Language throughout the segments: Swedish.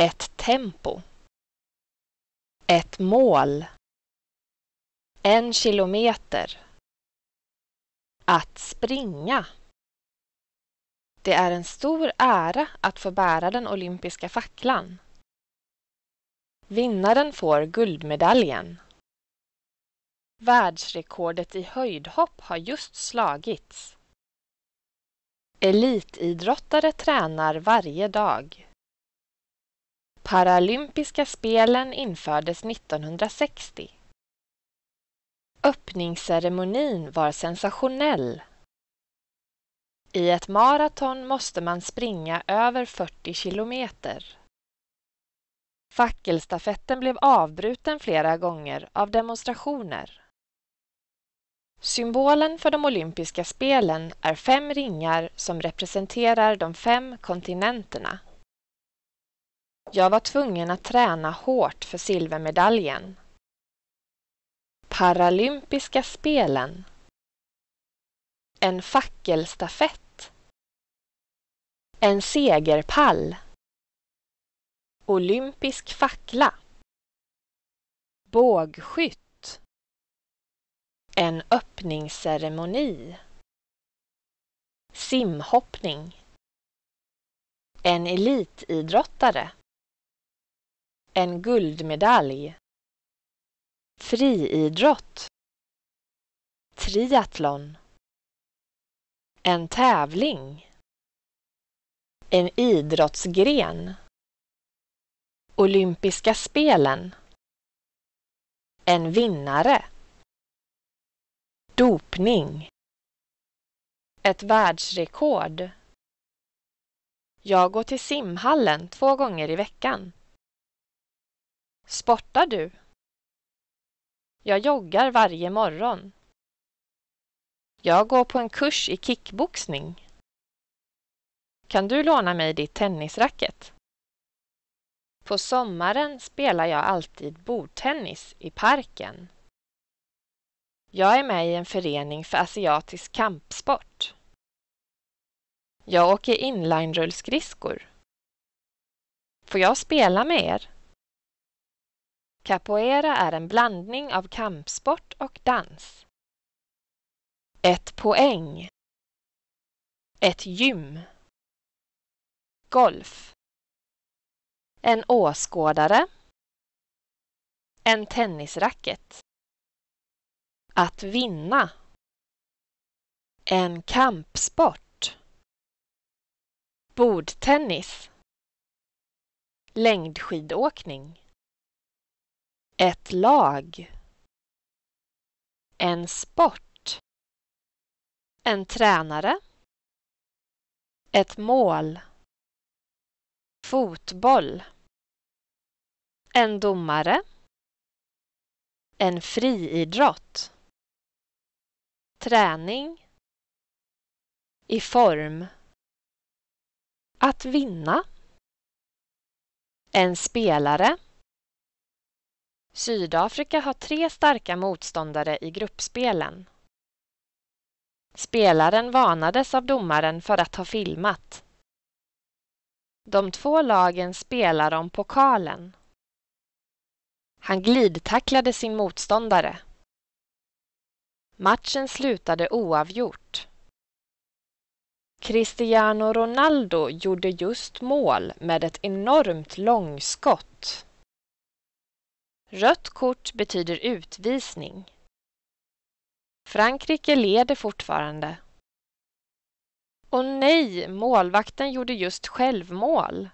Ett tempo. Ett mål. En kilometer. Att springa. Det är en stor ära att få bära den olympiska facklan. Vinnaren får guldmedaljen. Världsrekordet i höjdhopp har just slagits. Elitidrottare tränar varje dag. Paralympiska spelen infördes 1960. Öppningsceremonin var sensationell. I ett maraton måste man springa över 40 kilometer. Fackelstafetten blev avbruten flera gånger av demonstrationer. Symbolen för de olympiska spelen är fem ringar som representerar de fem kontinenterna. Jag var tvungen att träna hårt för silvermedaljen. Paralympiska spelen. En fackelstafett. En segerpall. Olympisk fackla. Bågskytt. En öppningsceremoni. Simhoppning. En elitidrottare. En guldmedalj. Friidrott. Triathlon. En tävling. En idrottsgren. Olympiska spelen. En vinnare. Dopning. Ett världsrekord. Jag går till simhallen två gånger i veckan. Sportar du? Jag joggar varje morgon. Jag går på en kurs i kickboxning. Kan du låna mig ditt tennisracket? På sommaren spelar jag alltid bordtennis i parken. Jag är med i en förening för asiatisk kampsport. Jag åker inline-rullskridskor. Får jag spela med er? Capoeira är en blandning av kampsport och dans. Ett poäng. Ett gym. Golf. En åskådare. En tennisracket. Att vinna. En kampsport. Bordtennis. Längdskidåkning. Ett lag. En sport. En tränare. Ett mål. Fotboll. En domare. En friidrott. Träning. I form. Att vinna. En spelare. Sydafrika har tre starka motståndare i gruppspelen. Spelaren varnades av domaren för att ha filmat. De två lagen spelar om pokalen. Han glidtacklade sin motståndare. Matchen slutade oavgjort. Cristiano Ronaldo gjorde just mål med ett enormt långskott. Rött kort betyder utvisning. Frankrike leder fortfarande. Och nej, målvakten gjorde just självmål!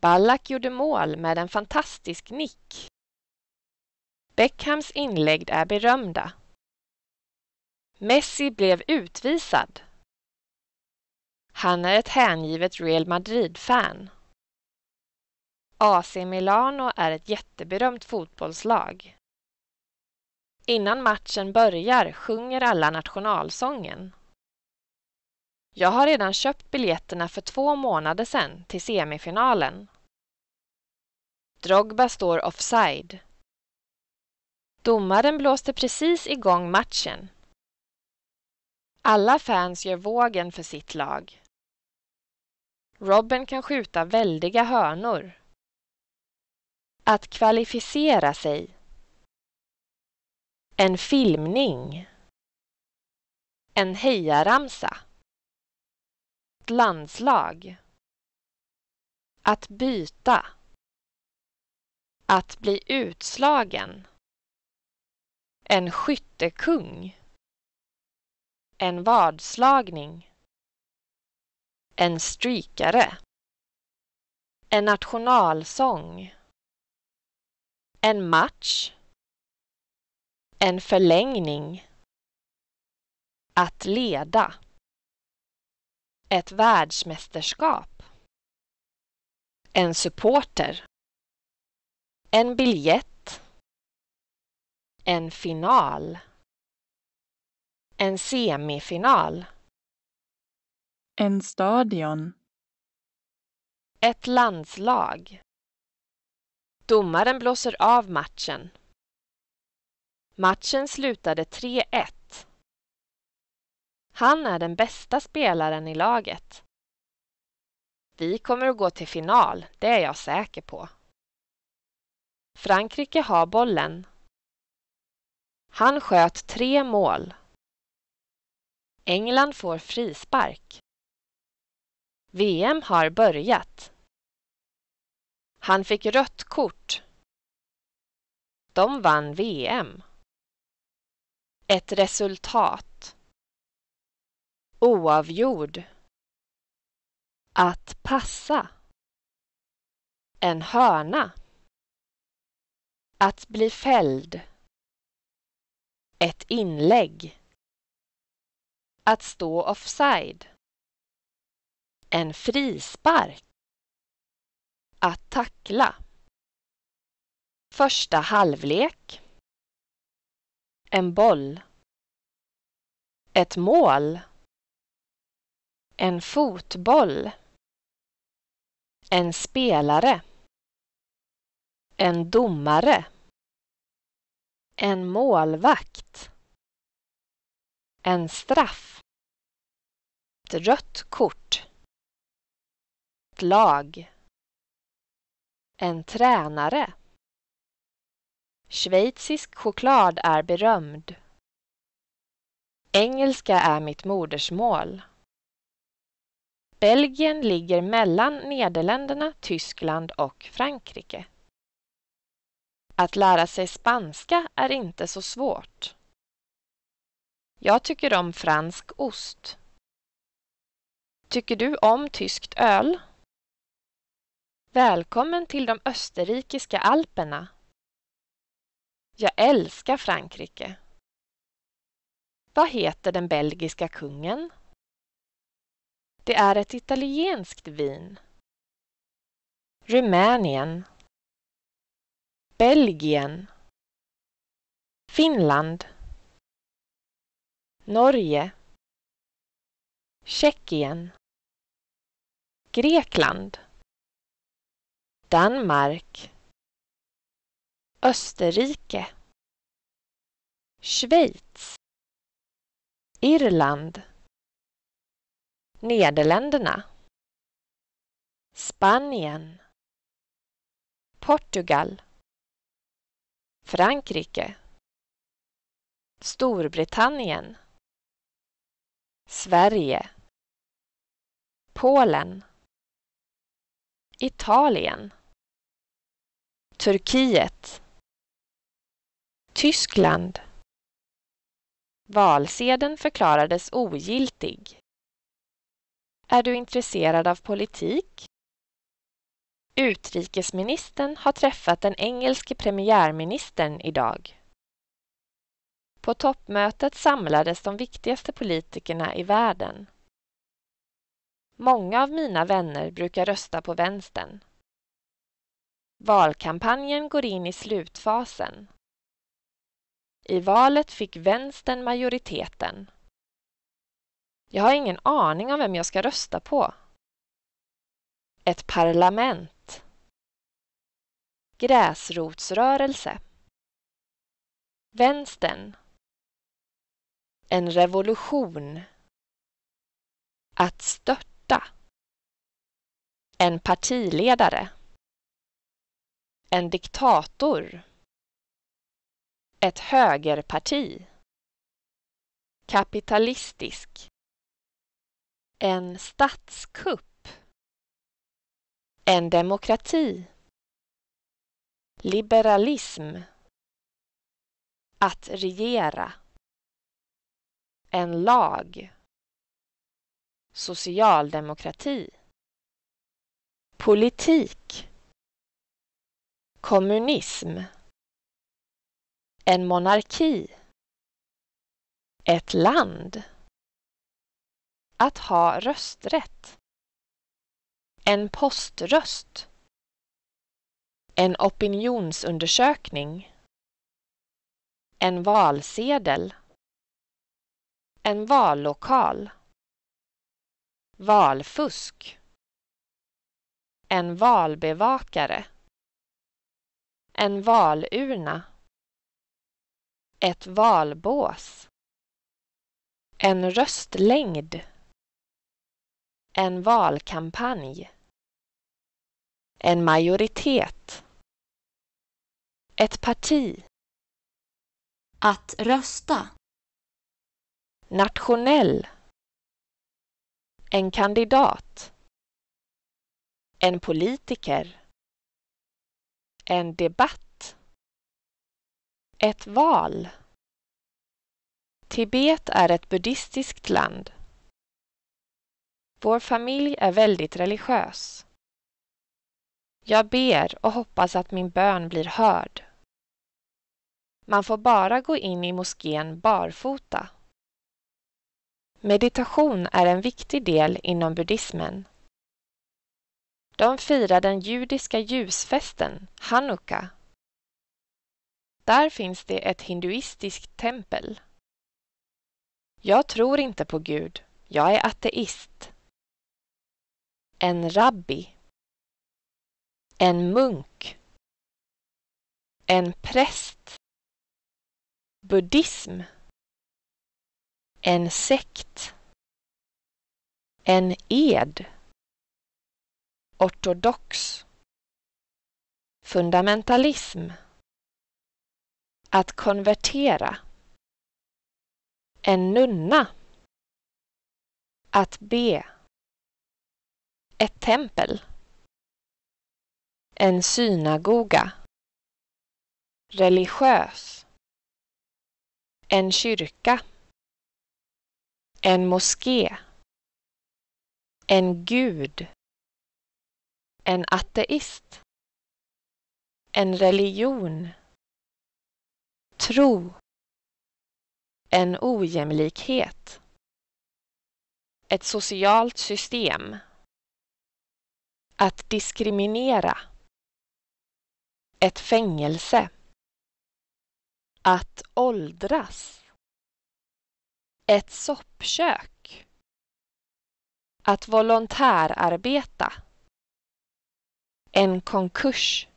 Ballack gjorde mål med en fantastisk nick. Beckhams inlägg är berömda. Messi blev utvisad. Han är ett hängivet Real Madrid-fan. AC Milano är ett jätteberömt fotbollslag. Innan matchen börjar sjunger alla nationalsången. Jag har redan köpt biljetterna för två månader sedan till semifinalen. Drogba står offside. Domaren blåste precis igång matchen. Alla fans gör vågen för sitt lag. Robben kan skjuta väldiga hörnor. Att kvalificera sig. En filmning. En hejaramsa. Ett landslag. Att byta. Att bli utslagen. En skyttekung. En vadslagning. En strykare. En nationalsång. En match. En förlängning. Att leda. Ett världsmästerskap. En supporter. En biljett. En final. En semifinal. En stadion. Ett landslag. Domaren blåser av matchen. Matchen slutade 3-1. Han är den bästa spelaren i laget. Vi kommer att gå till final, det är jag säker på. Frankrike har bollen. Han sköt tre mål. England får frispark. VM har börjat. Han fick rött kort. De vann VM. Ett resultat. Oavgjord. Att passa. En hörna. Att bli fälld. Ett inlägg. Att stå offside. En frispark att tackla. Första halvlek. En boll. Ett mål. En fotboll. En spelare. En domare. En målvakt. En straff. Ett rött kort. Ett lag. En tränare. Schweizisk choklad är berömd. Engelska är mitt modersmål. Belgien ligger mellan Nederländerna, Tyskland och Frankrike. Att lära sig spanska är inte så svårt. Jag tycker om fransk ost. Tycker du om tyskt öl? Välkommen till de österrikiska alperna! Jag älskar Frankrike! Vad heter den belgiska kungen? Det är ett italienskt vin. Rumänien. Belgien. Finland. Norge. Tjeckien. Grekland. Danmark Österrike Schweiz Irland Nederländerna Spanien Portugal Frankrike Storbritannien Sverige Polen Italien Turkiet Tyskland Valsedeln förklarades ogiltig. Är du intresserad av politik? Utrikesministern har träffat den engelske premiärministern idag. På toppmötet samlades de viktigaste politikerna i världen. Många av mina vänner brukar rösta på vänstern. Valkampanjen går in i slutfasen. I valet fick vänstern majoriteten. Jag har ingen aning om vem jag ska rösta på. Ett parlament. Gräsrotsrörelse. Vänstern. En revolution. Att störta. En partiledare. En diktator. Ett högerparti. Kapitalistisk. En statskupp. En demokrati. Liberalism. Att regera. En lag. Socialdemokrati. Politik kommunism, en monarki, ett land, att ha rösträtt, en poströst, en opinionsundersökning, en valsedel, en vallokal, valfusk, en valbevakare en valurna. Ett valbås. En röstlängd. En valkampanj. En majoritet. Ett parti. Att rösta. Nationell. En kandidat. En politiker. En debatt. Ett val. Tibet är ett buddhistiskt land. Vår familj är väldigt religiös. Jag ber och hoppas att min bön blir hörd. Man får bara gå in i moskén barfota. Meditation är en viktig del inom buddhismen. De firar den judiska ljusfesten hanukka. Där finns det ett hinduistiskt tempel. Jag tror inte på Gud. Jag är ateist. En rabbi. En munk. En präst. Buddhism. En sekt. En ed ortodox. Fundamentalism. Att konvertera. En nunna. Att be. Ett tempel. En synagoga. Religiös. En kyrka. En moské. En gud en ateist, en religion, tro, en ojämlikhet, ett socialt system, att diskriminera, ett fängelse, att åldras, ett soppkök, att volontärarbeta en konkurs.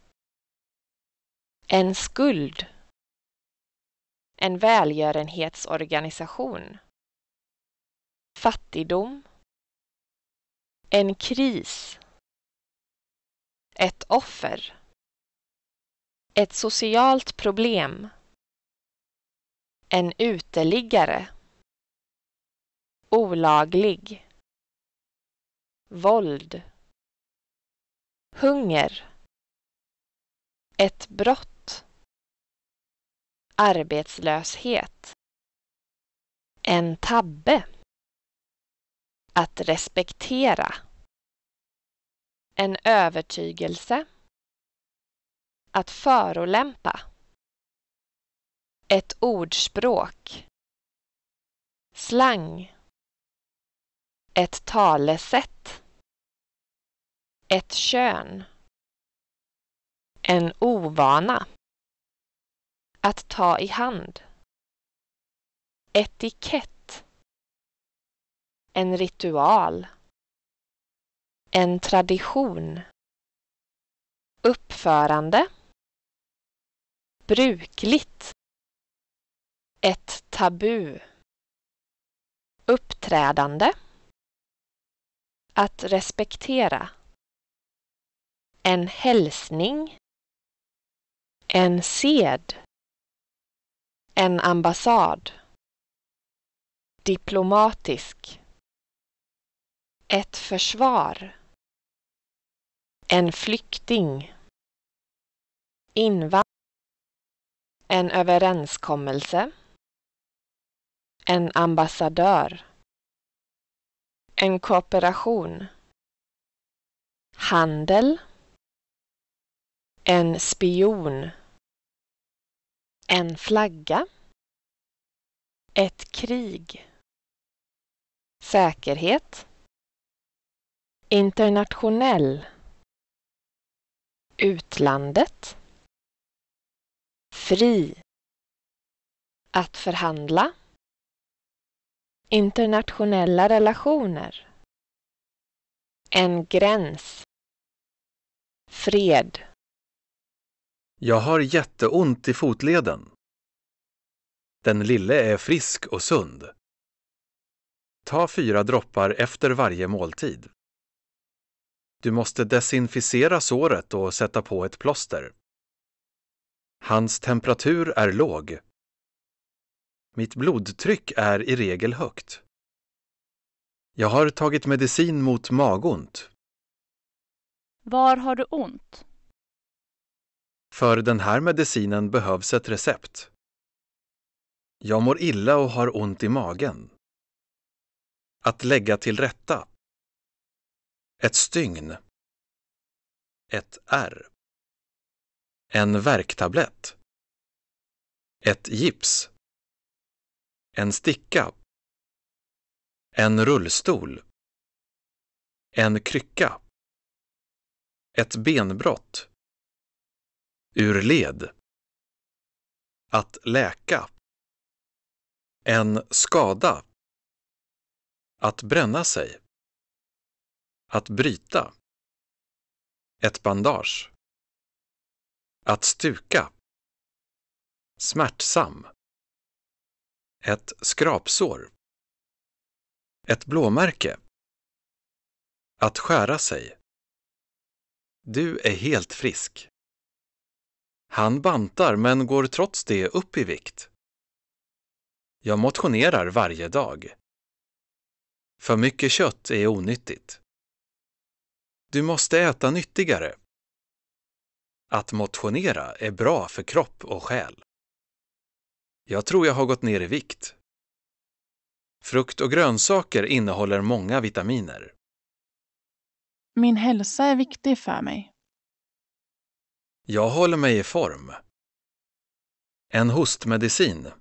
En skuld. En välgörenhetsorganisation. Fattigdom. En kris. Ett offer. Ett socialt problem. En uteliggare. Olaglig. Våld. Hunger. Ett brott. Arbetslöshet. En tabbe. Att respektera. En övertygelse. Att förolämpa. Ett ordspråk. Slang. Ett talesätt. Ett kön. En ovana. Att ta i hand. Etikett. En ritual. En tradition. Uppförande. Brukligt. Ett tabu. Uppträdande. Att respektera. En hälsning. En sed. En ambassad. Diplomatisk. Ett försvar. En flykting. invandring En överenskommelse. En ambassadör. En kooperation. Handel. En spion. En flagga. Ett krig. Säkerhet. Internationell. Utlandet. Fri. Att förhandla. Internationella relationer. En gräns. Fred. Jag har jätteont i fotleden. Den lille är frisk och sund. Ta fyra droppar efter varje måltid. Du måste desinficera såret och sätta på ett plåster. Hans temperatur är låg. Mitt blodtryck är i regel högt. Jag har tagit medicin mot magont. Var har du ont? För den här medicinen behövs ett recept. Jag mår illa och har ont i magen. Att lägga till rätta. Ett stygn. Ett R. En värktablett. Ett gips. En sticka. En rullstol. En krycka. Ett benbrott. Ur led. Att läka. En skada. Att bränna sig. Att bryta. Ett bandage. Att stuka. Smärtsam. Ett skrapsår. Ett blåmärke. Att skära sig. Du är helt frisk. Han bantar men går trots det upp i vikt. Jag motionerar varje dag. För mycket kött är onyttigt. Du måste äta nyttigare. Att motionera är bra för kropp och själ. Jag tror jag har gått ner i vikt. Frukt och grönsaker innehåller många vitaminer. Min hälsa är viktig för mig. Jag håller mig i form. En hostmedicin.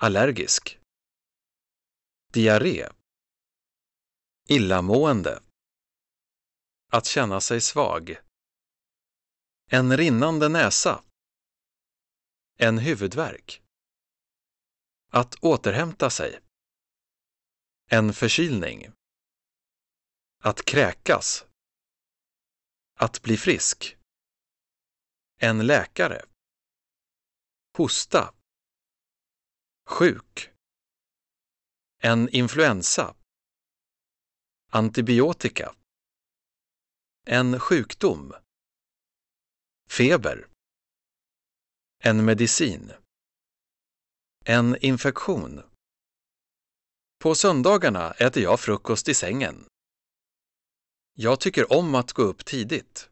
Allergisk. Diarré. Illamående. Att känna sig svag. En rinnande näsa. En huvudvärk. Att återhämta sig. En förkylning. Att kräkas. Att bli frisk. En läkare. Hosta. Sjuk. En influensa. Antibiotika. En sjukdom. Feber. En medicin. En infektion. På söndagarna äter jag frukost i sängen. Jag tycker om att gå upp tidigt.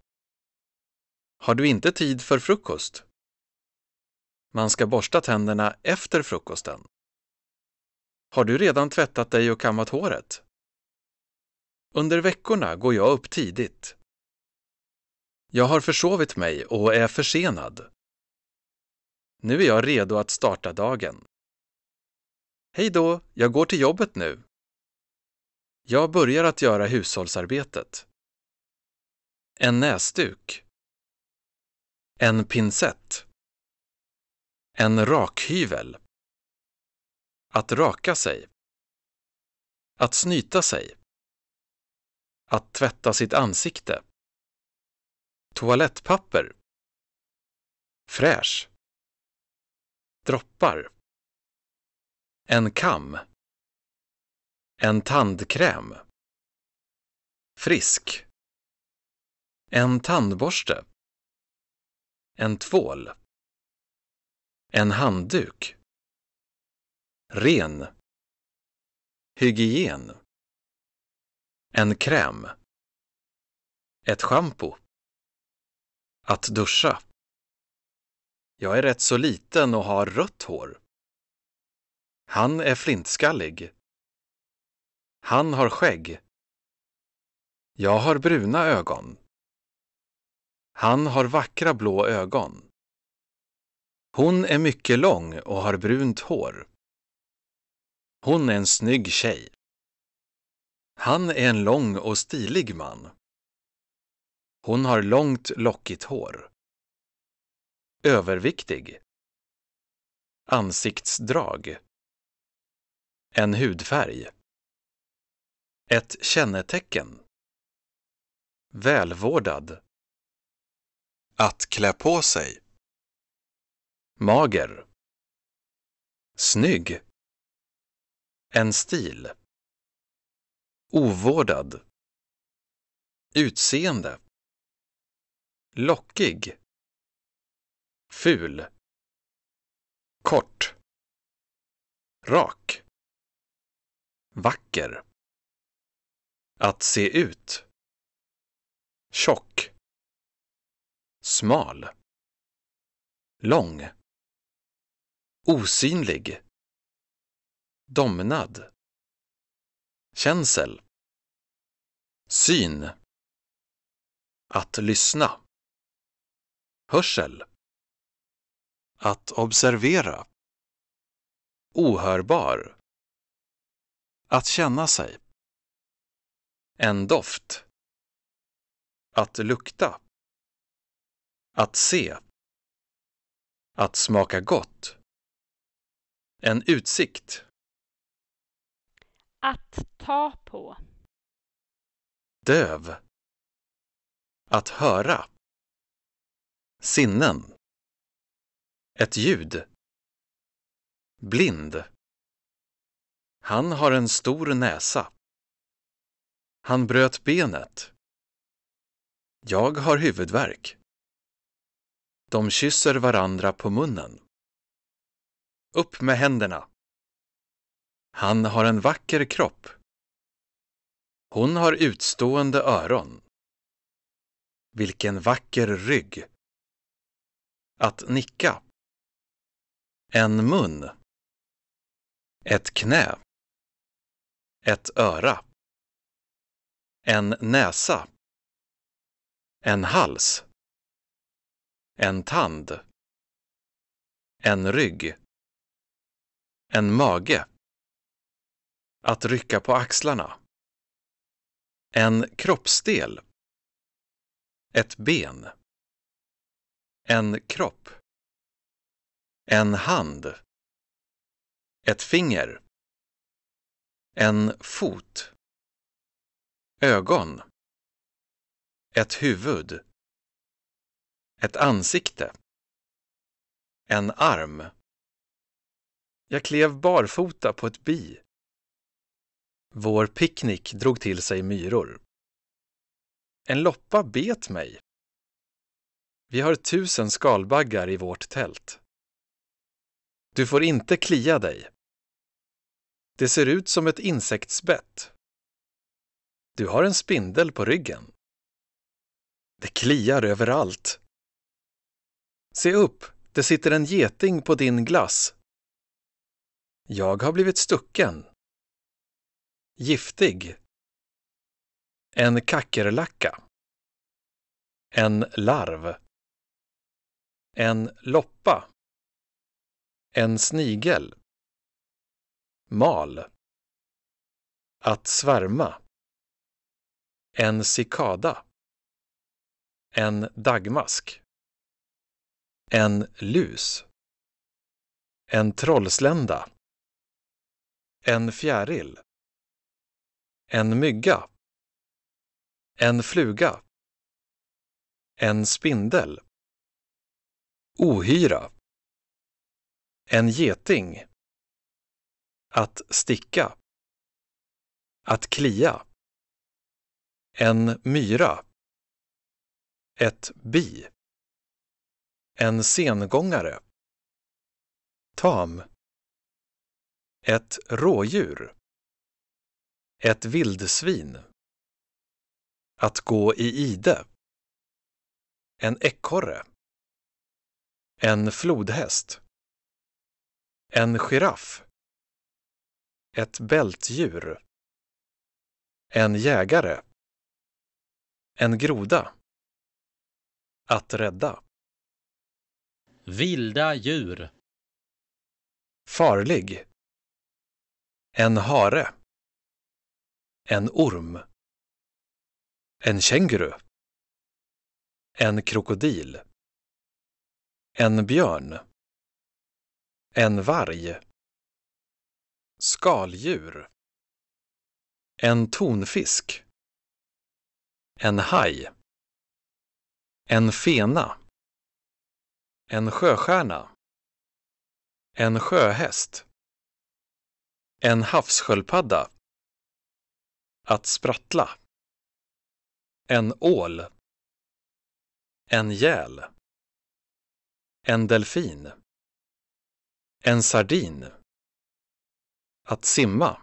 Har du inte tid för frukost? Man ska borsta tänderna efter frukosten. Har du redan tvättat dig och kammat håret? Under veckorna går jag upp tidigt. Jag har försovit mig och är försenad. Nu är jag redo att starta dagen. Hej då, jag går till jobbet nu. Jag börjar att göra hushållsarbetet. En näsduk. En pincett. En rakhyvel. Att raka sig. Att snyta sig. Att tvätta sitt ansikte. Toalettpapper. Fräsch. Droppar. En kam. En tandkräm. Frisk. En tandborste. En tvål. En handduk. Ren. Hygien. En kräm. Ett schampo. Att duscha. Jag är rätt så liten och har rött hår. Han är flintskallig. Han har skägg. Jag har bruna ögon. Han har vackra blå ögon. Hon är mycket lång och har brunt hår. Hon är en snygg tjej. Han är en lång och stilig man. Hon har långt lockigt hår. Överviktig. Ansiktsdrag. En hudfärg. Ett kännetecken. Välvårdad. Att klä på sig. Mager. Snygg. En stil. Ovårdad. Utseende. Lockig. Ful. Kort. Rak. Vacker. Att se ut. Tjock smal lång osynlig domnad känsel syn att lyssna hörsel att observera ohörbar att känna sig en doft att lukta att se. Att smaka gott. En utsikt. Att ta på. Döv. Att höra. Sinnen. Ett ljud. Blind. Han har en stor näsa. Han bröt benet. Jag har huvudvärk. De kysser varandra på munnen. Upp med händerna. Han har en vacker kropp. Hon har utstående öron. Vilken vacker rygg. Att nicka. En mun. Ett knä. Ett öra. En näsa. En hals en tand, en rygg, en mage, att rycka på axlarna, en kroppsdel, ett ben, en kropp, en hand, ett finger, en fot, ögon, ett huvud, ett ansikte. En arm. Jag klev barfota på ett bi. Vår picknick drog till sig myror. En loppa bet mig. Vi har tusen skalbaggar i vårt tält. Du får inte klia dig. Det ser ut som ett insektsbett. Du har en spindel på ryggen. Det kliar överallt. Se upp, det sitter en geting på din glass. Jag har blivit stucken. Giftig. En kackerlacka. En larv. En loppa. En snigel. Mal. Att svärma. En cikada. En dagmask. En lus. En trollslända. En fjäril. En mygga. En fluga. En spindel. Ohyra. En geting. Att sticka. Att klia. En myra. Ett bi. En sengångare. Tam. Ett rådjur. Ett vildsvin. Att gå i ide. En ekorre. En flodhäst. En giraff. Ett bältdjur. En jägare. En groda. Att rädda. Vilda djur. Farlig. En hare. En orm. En känguru. En krokodil. En björn. En varg. Skaldjur. En tonfisk. En haj. En fena. En sjöstjärna. En sjöhäst. En havssköldpadda. Att sprattla. En ål. En gäl. En delfin. En sardin. Att simma.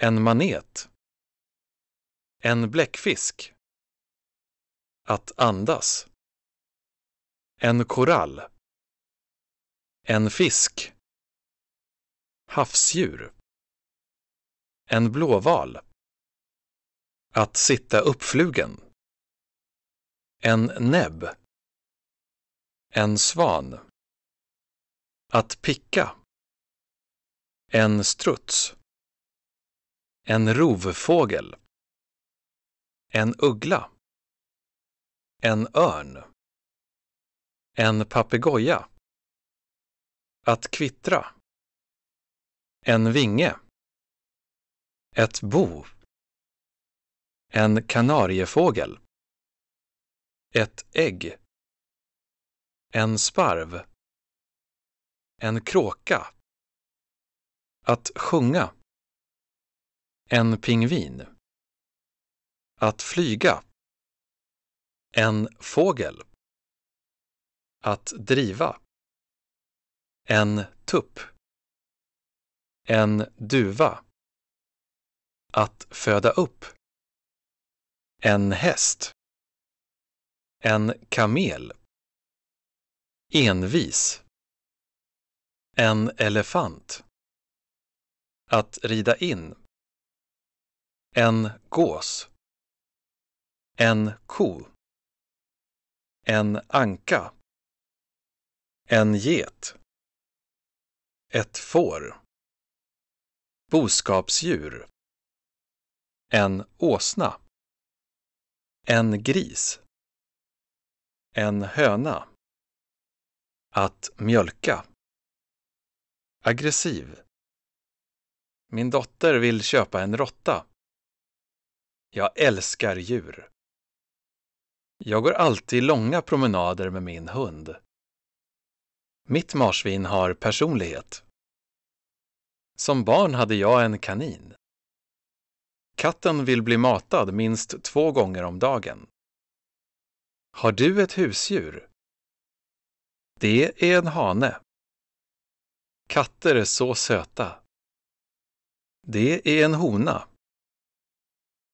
En manet. En bläckfisk. Att andas. En korall. En fisk. Havsdjur. En blåval. Att sitta uppflugen. En näbb. En svan. Att picka. En struts. En rovfågel. En uggla. En örn. En papegoja. Att kvittra. En vinge. Ett bo. En kanariefågel. Ett ägg. En sparv. En kråka. Att sjunga. En pingvin. Att flyga. En fågel. Att driva. En tupp. En duva. Att föda upp. En häst. En kamel. Envis. En elefant. Att rida in. En gås. En ko. En anka. En get. Ett får. Boskapsdjur. En åsna. En gris. En höna. Att mjölka. Aggressiv. Min dotter vill köpa en råtta. Jag älskar djur. Jag går alltid långa promenader med min hund. Mitt marsvin har personlighet. Som barn hade jag en kanin. Katten vill bli matad minst två gånger om dagen. Har du ett husdjur? Det är en hane. Katter är så söta. Det är en hona.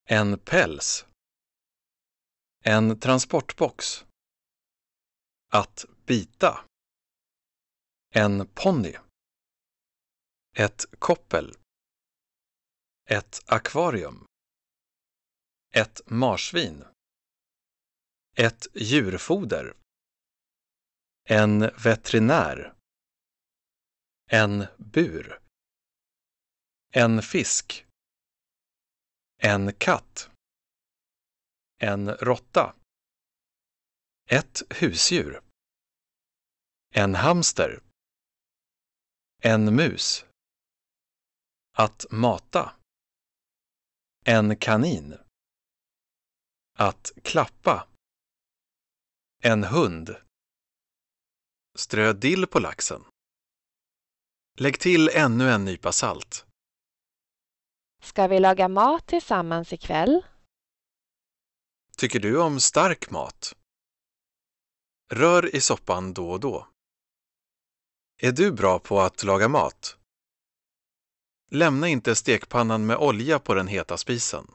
En päls. En transportbox. Att bita. En ponny. Ett koppel. Ett akvarium. Ett marsvin. Ett djurfoder. En veterinär. En bur. En fisk. En katt. En råtta. Ett husdjur. En hamster. En mus. Att mata. En kanin. Att klappa. En hund. Strö dill på laxen. Lägg till ännu en nypa salt. Ska vi laga mat tillsammans ikväll? Tycker du om stark mat? Rör i soppan då och då. Är du bra på att laga mat? Lämna inte stekpannan med olja på den heta spisen.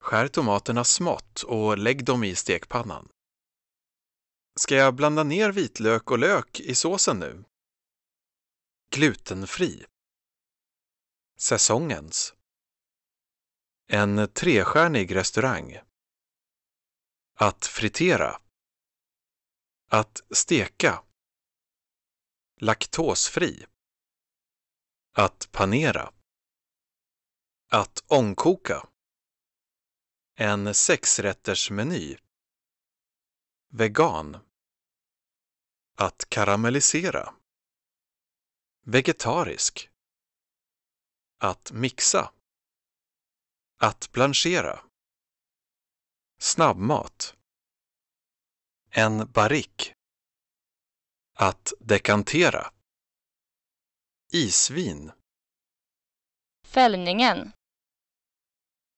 Skär tomaterna smått och lägg dem i stekpannan. Ska jag blanda ner vitlök och lök i såsen nu? Glutenfri. Säsongens. En trestjärnig restaurang. Att fritera. Att steka. Laktosfri. Att panera. Att ångkoka. En sexrättersmeny. Vegan. Att karamellisera. Vegetarisk. Att mixa. Att blanchera. Snabbmat. En barrick. Att dekantera. Isvin. Fällningen.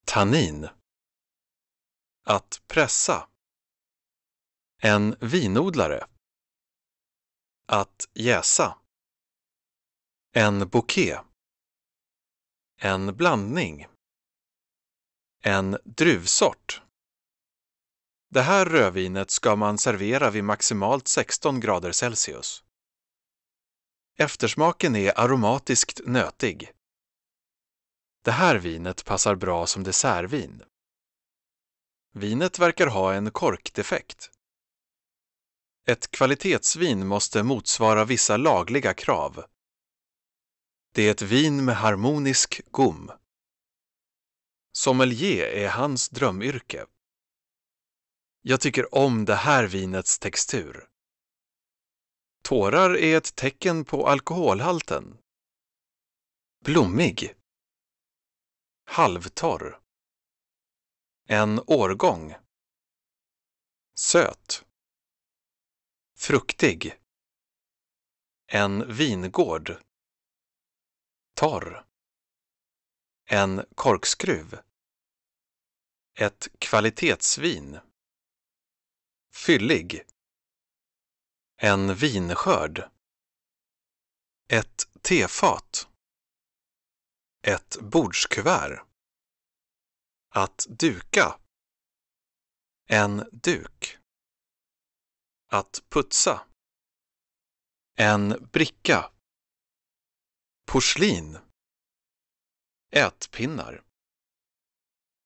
Tannin. Att pressa. En vinodlare. Att jäsa. En bouquet. En blandning. En druvsort. Det här rödvinet ska man servera vid maximalt 16 grader Celsius. Eftersmaken är aromatiskt nötig. Det här vinet passar bra som dessertvin. Vinet verkar ha en korkdefekt. Ett kvalitetsvin måste motsvara vissa lagliga krav. Det är ett vin med harmonisk gom. Sommelier är hans drömyrke. Jag tycker om det här vinets textur. Tårar är ett tecken på alkoholhalten. Blommig. Halvtorr. En årgång. Söt. Fruktig. En vingård. Torr. En korkskruv. Ett kvalitetsvin. Fyllig. En vinskörd. Ett tefat. Ett bordskuvert. Att duka. En duk. Att putsa. En bricka. Porslin. Ätpinnar.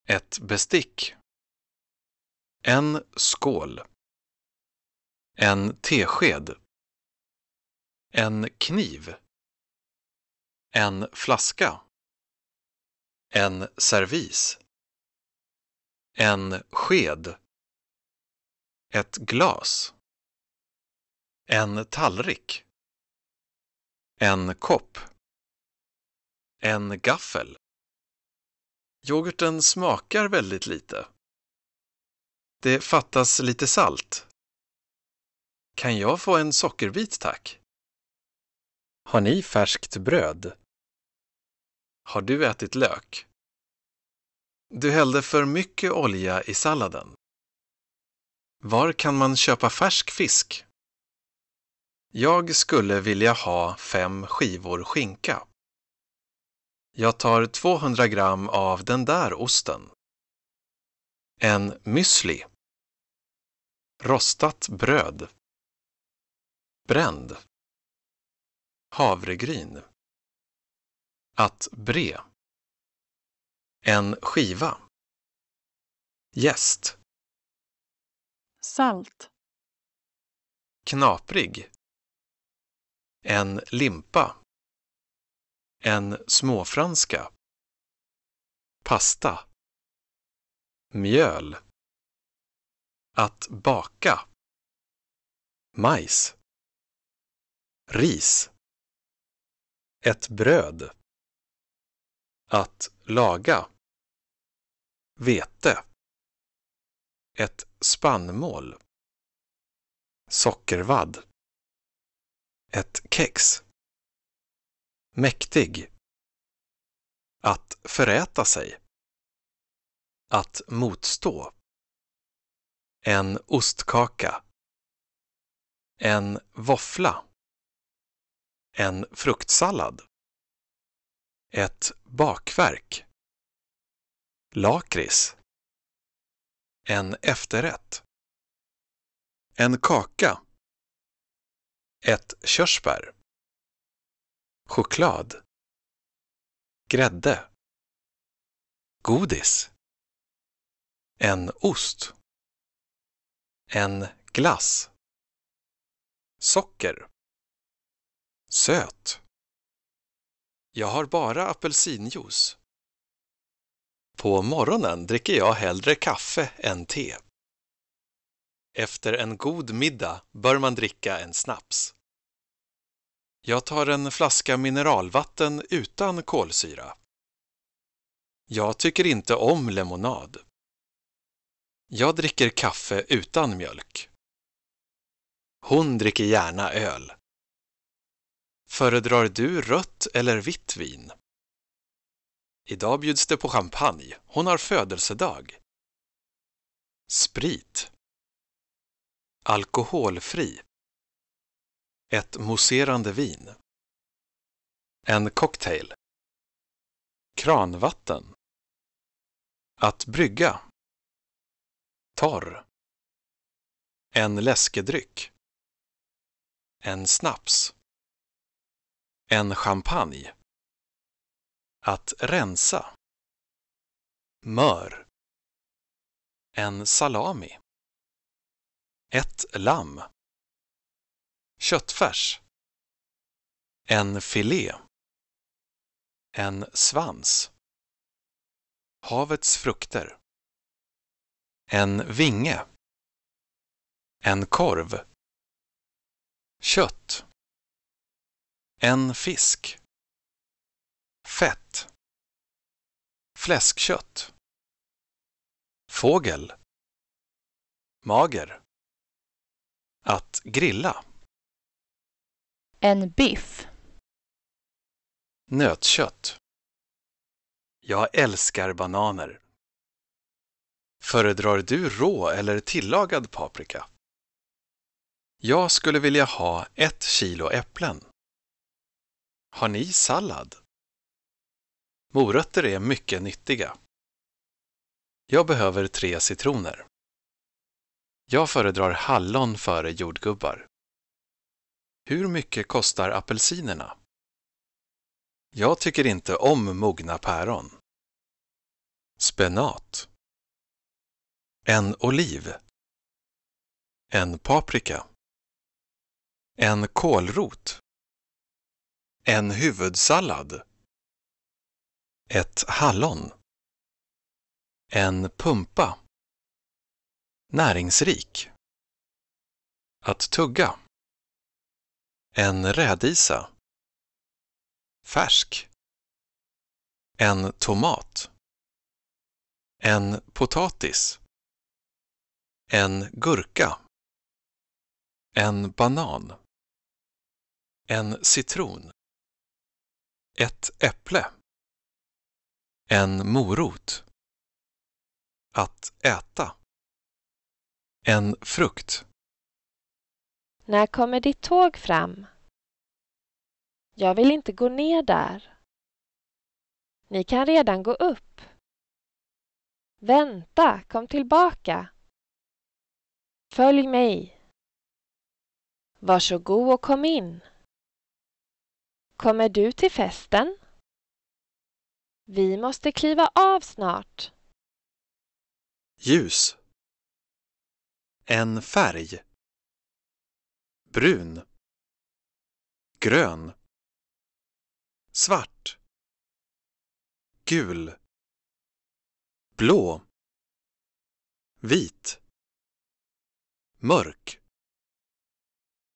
Ett bestick. En skål. En tesked. En kniv. En flaska. En servis. En sked. Ett glas. En tallrik. En kopp. En gaffel. Yoghurten smakar väldigt lite. Det fattas lite salt. Kan jag få en sockerbit tack? Har ni färskt bröd? Har du ätit lök? Du hällde för mycket olja i salladen. Var kan man köpa färsk fisk? Jag skulle vilja ha fem skivor skinka. Jag tar 200 gram av den där osten. En müsli. Rostat bröd. Bränd. Havregryn. Att bre. En skiva. Gäst. Salt. Knaprig. En limpa. En småfranska. Pasta. Mjöl. Att baka. Majs. Ris. Ett bröd. Att laga. Vete. Ett spannmål. Sockervadd. Ett kex. Mäktig. Att föräta sig. Att motstå. En ostkaka. En våffla. En fruktsallad. Ett bakverk. Lakrits. En efterrätt. En kaka. Ett körsbär. Choklad. Grädde. Godis. En ost. En glass. Socker. Söt. Jag har bara apelsinjuice. På morgonen dricker jag hellre kaffe än te. Efter en god middag bör man dricka en snaps. Jag tar en flaska mineralvatten utan kolsyra. Jag tycker inte om lemonad. Jag dricker kaffe utan mjölk. Hon dricker gärna öl. Föredrar du rött eller vitt vin? Idag bjuds det på champagne. Hon har födelsedag. Sprit. Alkoholfri. Ett mousserande vin. En cocktail. Kranvatten. Att brygga. Torr. En läskedryck. En snaps. En champagne. Att rensa. Mör. En salami. Ett lamm. Köttfärs. En filé. En svans. Havets frukter. En vinge. En korv. Kött. En fisk. Fett. Fläskkött. Fågel. Mager. Att grilla. En biff. Nötkött. Jag älskar bananer. Föredrar du rå eller tillagad paprika? Jag skulle vilja ha ett kilo äpplen. Har ni sallad? Morötter är mycket nyttiga. Jag behöver tre citroner. Jag föredrar hallon före jordgubbar. Hur mycket kostar apelsinerna? Jag tycker inte om mogna päron. Spenat. En oliv. En paprika. En kålrot. En huvudsallad. Ett hallon. En pumpa. Näringsrik. Att tugga. En rädisa. Färsk. En tomat. En potatis. En gurka. En banan. En citron. Ett äpple. En morot. Att äta. En frukt. När kommer ditt tåg fram? Jag vill inte gå ner där. Ni kan redan gå upp. Vänta, kom tillbaka. Följ mig. Varsågod och kom in. Kommer du till festen? Vi måste kliva av snart. Ljus. En färg. Brun. Grön. Svart. Gul. Blå. Vit. Mörk.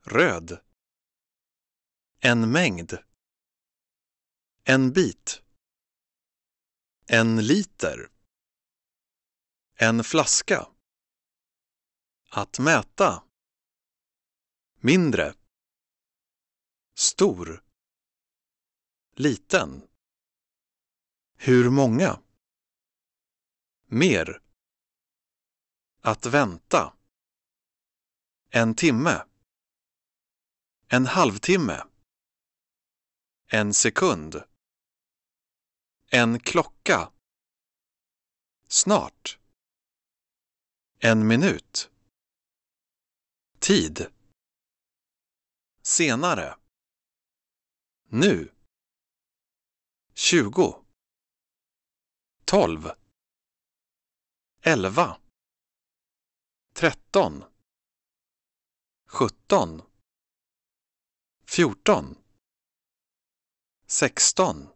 Röd. En mängd. En bit. En liter. En flaska. Att mäta. Mindre. Stor. Liten. Hur många? Mer. Att vänta. En timme. En halvtimme. En sekund. En klocka. Snart. En minut. Tid. Senare. Nu. Tjugo. Tolv. Elva. Tretton. Sjutton. Fjorton. Sexton.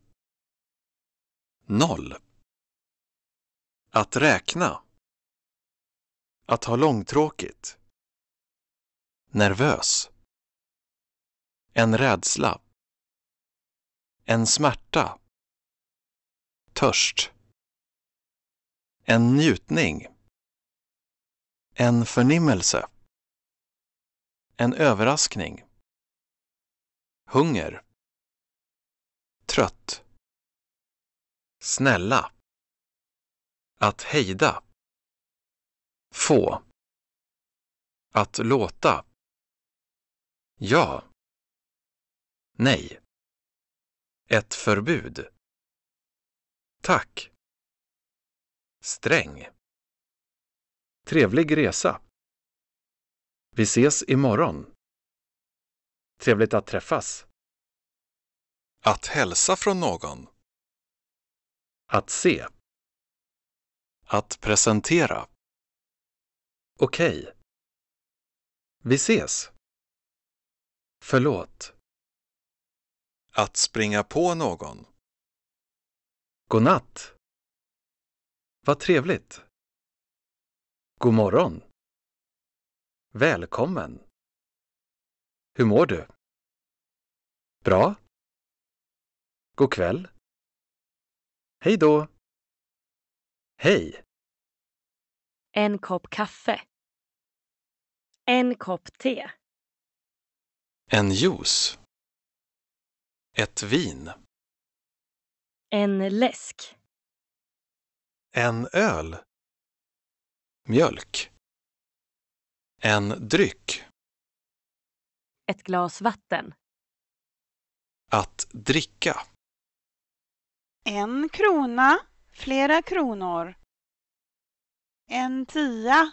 Noll. Att räkna. Att ha långtråkigt. Nervös. En rädsla. En smärta. Törst. En njutning. En förnimmelse. En överraskning. Hunger. Trött. Snälla. Att hejda. Få. Att låta. Ja. Nej. Ett förbud. Tack. Sträng. Trevlig resa. Vi ses imorgon. Trevligt att träffas. Att hälsa från någon. Att se. Att presentera. Okej. Okay. Vi ses. Förlåt. Att springa på någon. God natt! Vad trevligt. God morgon. Välkommen. Hur mår du? Bra. God kväll. Hej då! Hej! En kopp kaffe. En kopp te. En juice. Ett vin. En läsk. En öl. Mjölk. En dryck. Ett glas vatten. Att dricka. En krona, flera kronor. En tia.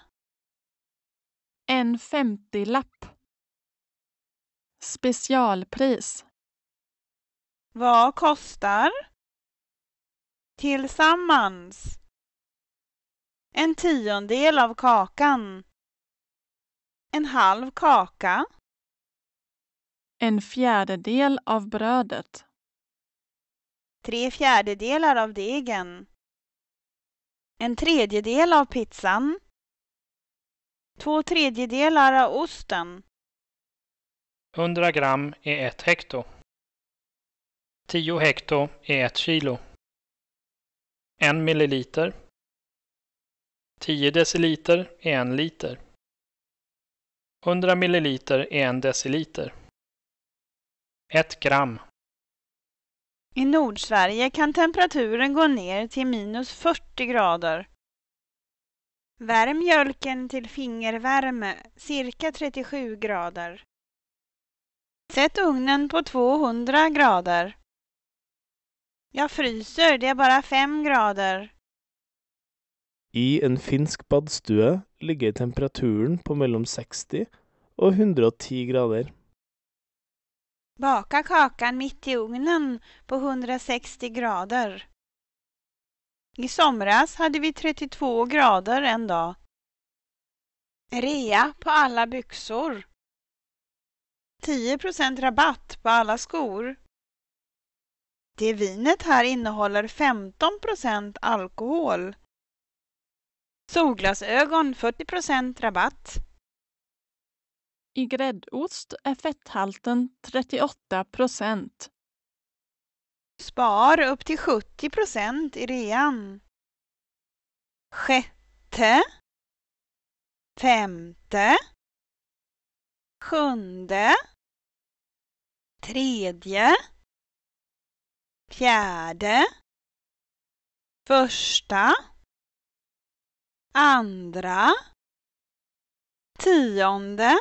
En femtilapp. Specialpris. Vad kostar? Tillsammans. En tiondel av kakan. En halv kaka. En fjärdedel av brödet tre fjärdedelar av degen, en tredjedel av pizzan, två tredjedelar av osten. 100 gram är ett hekto. 10 hekto är ett kilo. En milliliter. 10 deciliter är en liter. 100 milliliter är en deciliter. Ett gram i Nordsverige kan temperaturen gå ner till minus fyrtio grader. Värm mjölken till fingervärme, cirka trettiosju grader. Sätt ugnen på 200 grader. Jag fryser, det är bara fem grader. I en finsk badstue ligger temperaturen på mellom 60 och 110 grader. Baka kakan mitt i ugnen på 160 grader. I somras hade vi 32 grader en dag. Rea på alla byxor. 10 rabatt på alla skor. Det vinet här innehåller 15 alkohol. Solglasögon 40 rabatt. I gräddost är fetthalten 38 procent. Spar upp till 70 procent i rean. Sjätte. Femte. Sjunde. Tredje. Fjärde. Första. Andra. Tionde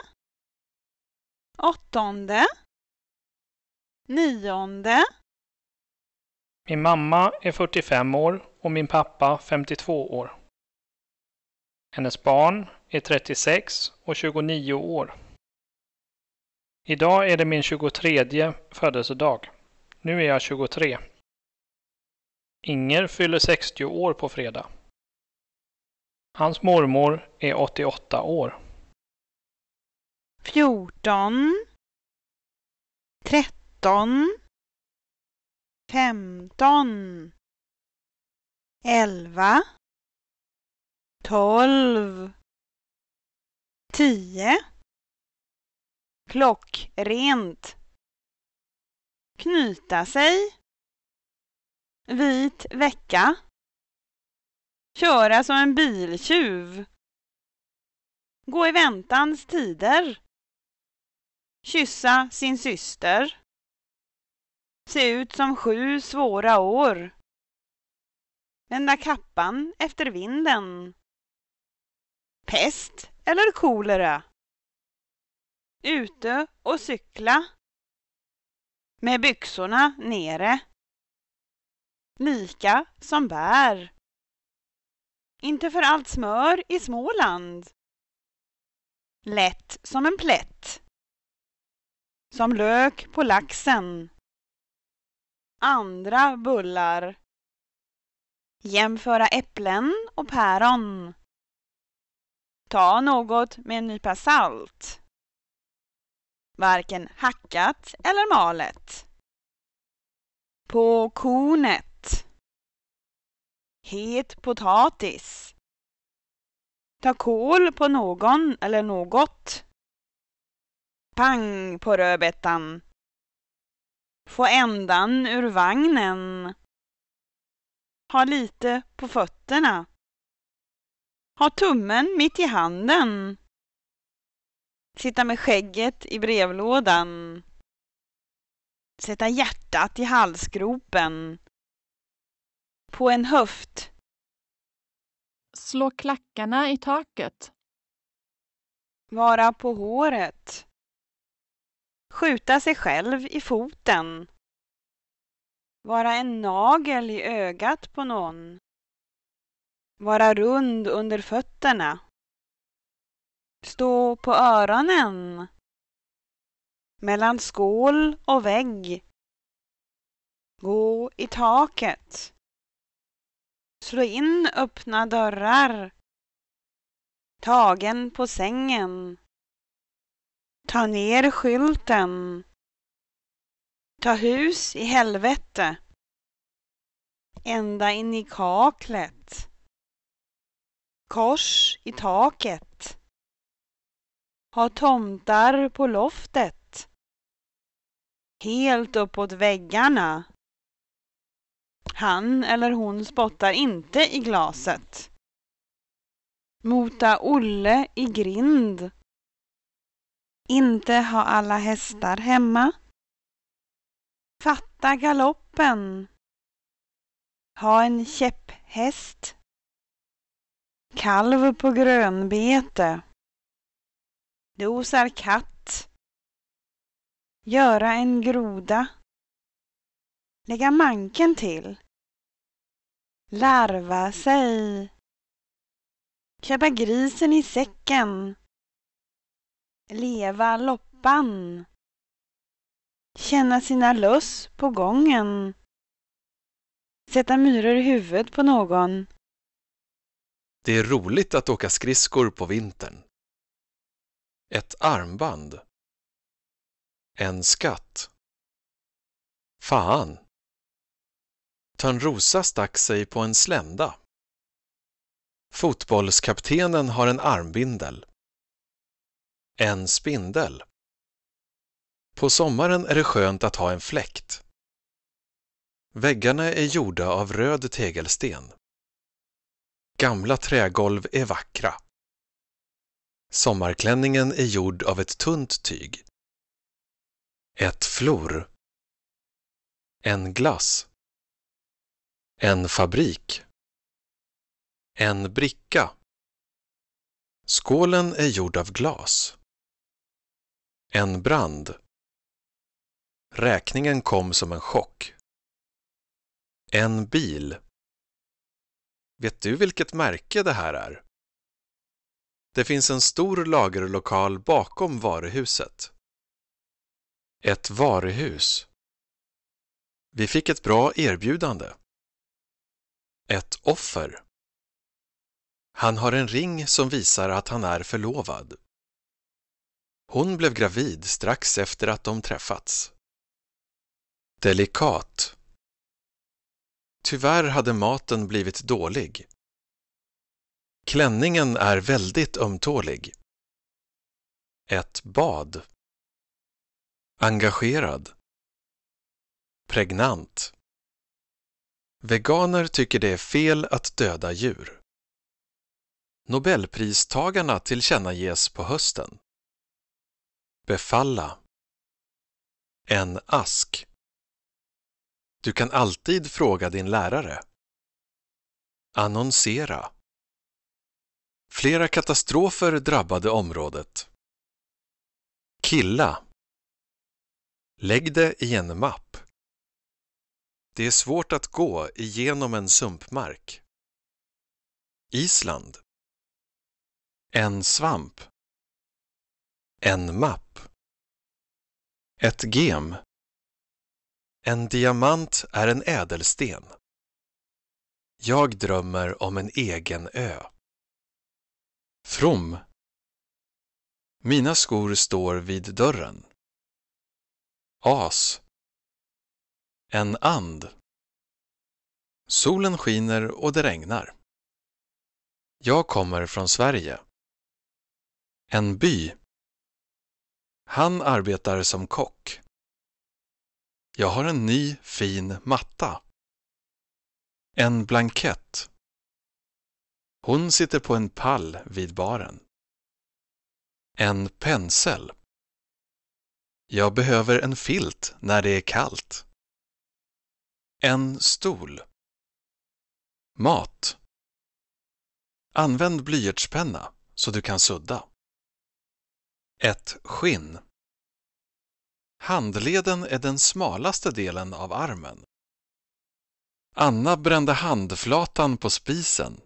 åttonde, nionde. Min mamma är 45 år och min pappa 52 år. Hennes barn är 36 och 29 år. Idag är det min 23 födelsedag. Nu är jag 23. Inger fyller 60 år på fredag. Hans mormor är 88 år fjorton tretton femton elva tolv tio klockrent knyta sig vit vecka köra som en biltjuv gå i väntans tider kyssa sin syster, se ut som sju svåra år, vända kappan efter vinden, pest eller kolera, ute och cykla, med byxorna nere, lika som bär, inte för allt smör i Småland, lätt som en plätt som lök på laxen. Andra bullar. Jämföra äpplen och päron. Ta något med en nypa salt. Varken hackat eller malet. På kornet. Het potatis. Ta kål på någon eller något pang på rödbetan. Få ändan ur vagnen. Ha lite på fötterna. Ha tummen mitt i handen. Sitta med skägget i brevlådan. Sätta hjärtat i halsgropen. På en höft. Slå klackarna i taket. Vara på håret skjuta sig själv i foten, vara en nagel i ögat på någon, vara rund under fötterna, stå på öronen, mellan skål och vägg, gå i taket, slå in öppna dörrar, tagen på sängen, Ta ner skylten. Ta hus i helvete. Ända in i kaklet. Kors i taket. Ha tomtar på loftet. Helt uppåt väggarna. Han eller hon spottar inte i glaset. Mota Olle i grind inte ha alla hästar hemma. Fatta galoppen. Ha en käpphäst. Kalv på grönbete. Dosar katt. Göra en groda. Lägga manken till. Larva sig. Köpa grisen i säcken leva loppan. Känna sina löss på gången. Sätta myror i huvudet på någon. Det är roligt att åka skridskor på vintern. Ett armband. En skatt. Fan. Törnrosa stack sig på en slända. Fotbollskaptenen har en armbindel. En spindel. På sommaren är det skönt att ha en fläkt. Väggarna är gjorda av röd tegelsten. Gamla trägolv är vackra. Sommarklänningen är gjord av ett tunt tyg. Ett flor. En glass. En fabrik. En bricka. Skålen är gjord av glas. En brand. Räkningen kom som en chock. En bil. Vet du vilket märke det här är? Det finns en stor lagerlokal bakom varuhuset. Ett varuhus. Vi fick ett bra erbjudande. Ett offer. Han har en ring som visar att han är förlovad. Hon blev gravid strax efter att de träffats. Delikat Tyvärr hade maten blivit dålig. Klänningen är väldigt ömtålig. Ett bad. Engagerad. Pregnant. Veganer tycker det är fel att döda djur. Nobelpristagarna tillkännages på hösten befalla. En ask. Du kan alltid fråga din lärare. Annonsera. Flera katastrofer drabbade området. Killa. Lägg det i en mapp. Det är svårt att gå igenom en sumpmark. Island. En svamp. En mapp. Ett gem. En diamant är en ädelsten. Jag drömmer om en egen ö. From. Mina skor står vid dörren. As. En and. Solen skiner och det regnar. Jag kommer från Sverige. En by. Han arbetar som kock. Jag har en ny fin matta. En blankett. Hon sitter på en pall vid baren. En pensel. Jag behöver en filt när det är kallt. En stol. Mat. Använd blyertspenna så du kan sudda. Ett skinn. Handleden är den smalaste delen av armen. Anna brände handflatan på spisen.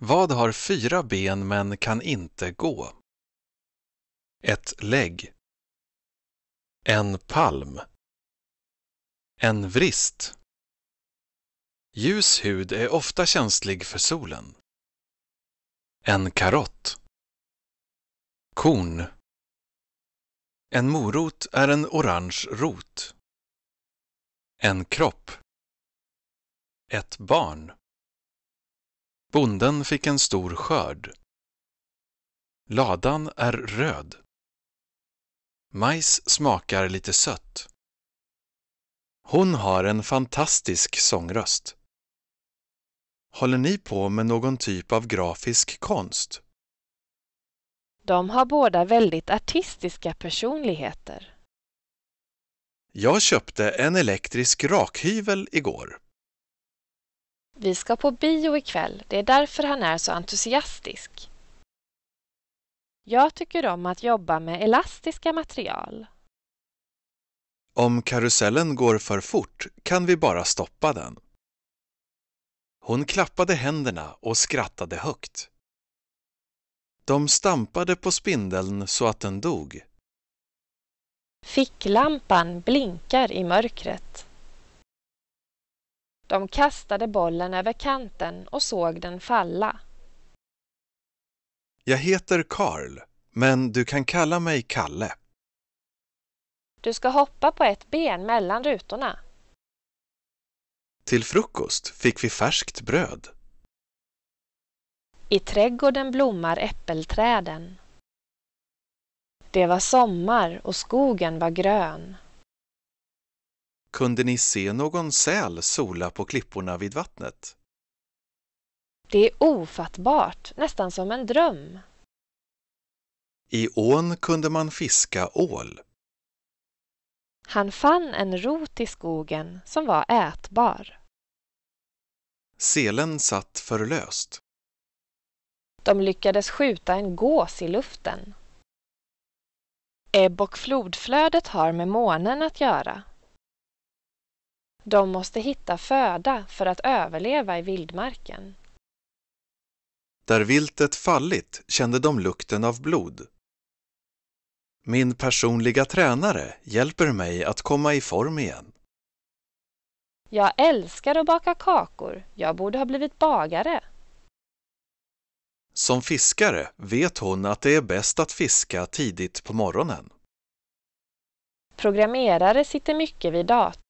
Vad har fyra ben men kan inte gå? Ett lägg. En palm. En vrist. Ljus hud är ofta känslig för solen. En karott. Korn En morot är en orange rot. En kropp Ett barn Bonden fick en stor skörd. Ladan är röd. Majs smakar lite sött. Hon har en fantastisk sångröst. Håller ni på med någon typ av grafisk konst? De har båda väldigt artistiska personligheter. Jag köpte en elektrisk rakhyvel igår. Vi ska på bio ikväll, det är därför han är så entusiastisk. Jag tycker om att jobba med elastiska material. Om karusellen går för fort kan vi bara stoppa den. Hon klappade händerna och skrattade högt. De stampade på spindeln så att den dog. Ficklampan blinkar i mörkret. De kastade bollen över kanten och såg den falla. Jag heter Karl, men du kan kalla mig Kalle. Du ska hoppa på ett ben mellan rutorna. Till frukost fick vi färskt bröd. I trädgården blommar äppelträden. Det var sommar och skogen var grön. Kunde ni se någon säl sola på klipporna vid vattnet? Det är ofattbart, nästan som en dröm. I ån kunde man fiska ål. Han fann en rot i skogen som var ätbar. Selen satt för löst. De lyckades skjuta en gås i luften. Ebb och flodflödet har med månen att göra. De måste hitta föda för att överleva i vildmarken. Där viltet fallit kände de lukten av blod. Min personliga tränare hjälper mig att komma i form igen. Jag älskar att baka kakor. Jag borde ha blivit bagare. Som fiskare vet hon att det är bäst att fiska tidigt på morgonen. Programmerare sitter mycket vid datorn